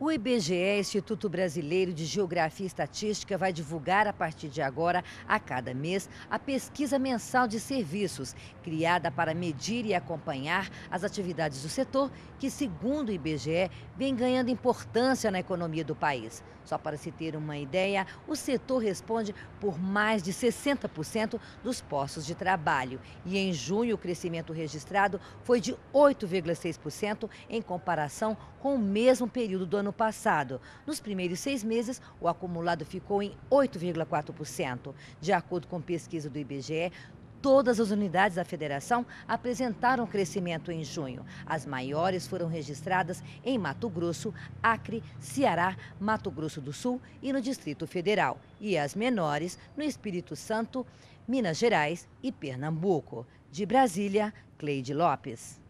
O IBGE, Instituto Brasileiro de Geografia e Estatística, vai divulgar a partir de agora, a cada mês, a pesquisa mensal de serviços, criada para medir e acompanhar as atividades do setor, que, segundo o IBGE, vem ganhando importância na economia do país. Só para se ter uma ideia, o setor responde por mais de 60% dos postos de trabalho. E em junho, o crescimento registrado foi de 8,6% em comparação com o mesmo período do ano ano passado. Nos primeiros seis meses, o acumulado ficou em 8,4%. De acordo com pesquisa do IBGE, Todas as unidades da federação apresentaram crescimento em junho. As maiores foram registradas em Mato Grosso, Acre, Ceará, Mato Grosso do Sul e no Distrito Federal. E as menores no Espírito Santo, Minas Gerais e Pernambuco. De Brasília, Cleide Lopes.